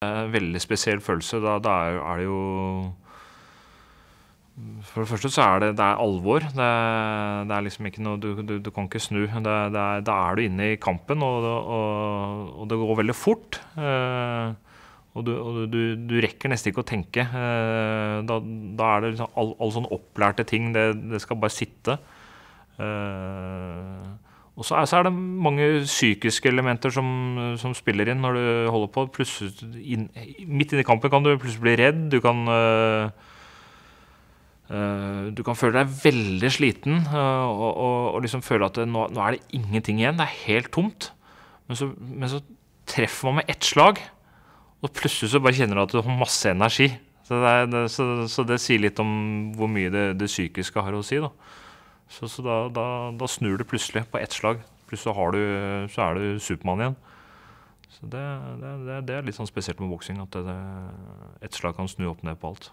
en veldig spesiell følelse. Da, da er, er, det jo For det første så er det, det er alvor. Det, det, er liksom ikke noe Du, du, du kan ikke snu. da er, er du inne i kampen, og, og, og, det går veldig fort. Eh, og du, og du rekker nesten ikke å tenke. Eh, da, da er det liksom all, all sånn opplærte ting. Det, det skal bare sitte. Eh, og så er, det mange psykiske elementer som, som spiller inn når du holder på. Pluss, inn, midt inne i kampen kan du plutselig bli redd. Du kan, øh, øh, du kan føle deg veldig sliten øh, og, og, og, liksom føle at det, nå, nå, er det ingenting igjen. Det er helt tomt. Men så, men så, treffer man med ett slag, og plutselig så bare kjenner du at du har masse energi. Så det, er, det, så, så det sier litt om hvor mye det, psykiske har å si. da. Så, så da, da, da, snur det plutselig på ett slag. Plutselig du, så er du Supermann igjen. Så det, det, det, er litt sånn spesielt med boksing, at ett slag kan snu opp ned på alt.